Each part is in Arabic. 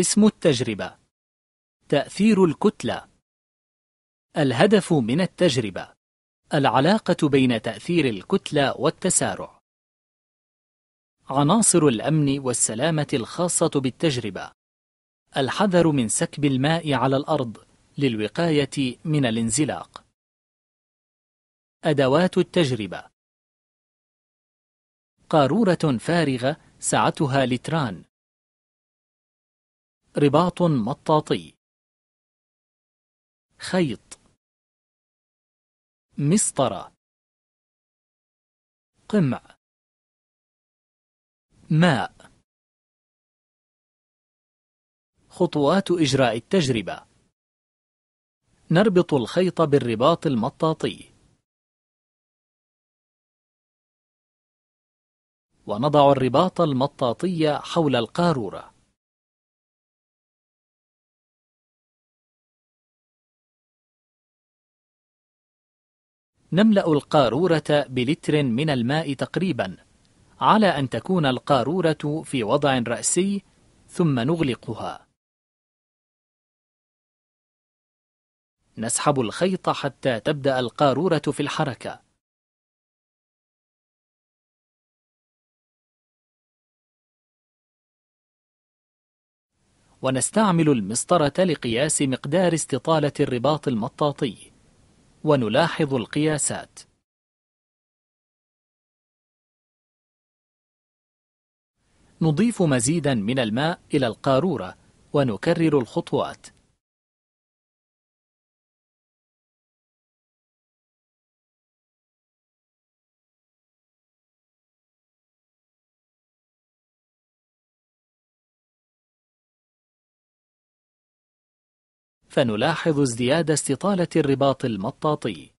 اسم التجربة تأثير الكتلة الهدف من التجربة العلاقة بين تأثير الكتلة والتسارع عناصر الأمن والسلامة الخاصة بالتجربة الحذر من سكب الماء على الأرض للوقاية من الانزلاق أدوات التجربة قارورة فارغة سعتها لتران رباط مطاطي خيط مسطرة قمع ماء خطوات إجراء التجربة نربط الخيط بالرباط المطاطي ونضع الرباط المطاطي حول القارورة نملأ القارورة بلتر من الماء تقريبا على أن تكون القارورة في وضع رأسي ثم نغلقها نسحب الخيط حتى تبدأ القارورة في الحركة ونستعمل المسطرة لقياس مقدار استطالة الرباط المطاطي ونلاحظ القياسات نضيف مزيدا من الماء إلى القارورة ونكرر الخطوات فنلاحظ ازدياد استطالة الرباط المطاطي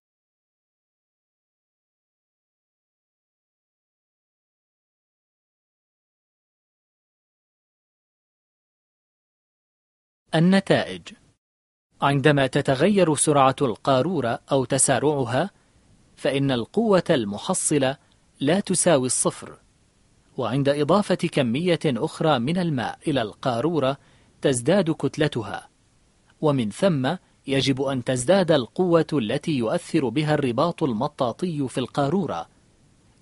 النتائج عندما تتغير سرعة القارورة أو تسارعها فإن القوة المحصلة لا تساوي الصفر وعند إضافة كمية أخرى من الماء إلى القارورة تزداد كتلتها ومن ثم يجب أن تزداد القوة التي يؤثر بها الرباط المطاطي في القارورة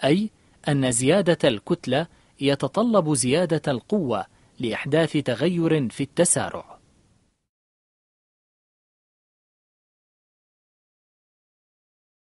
أي أن زيادة الكتلة يتطلب زيادة القوة لإحداث تغير في التسارع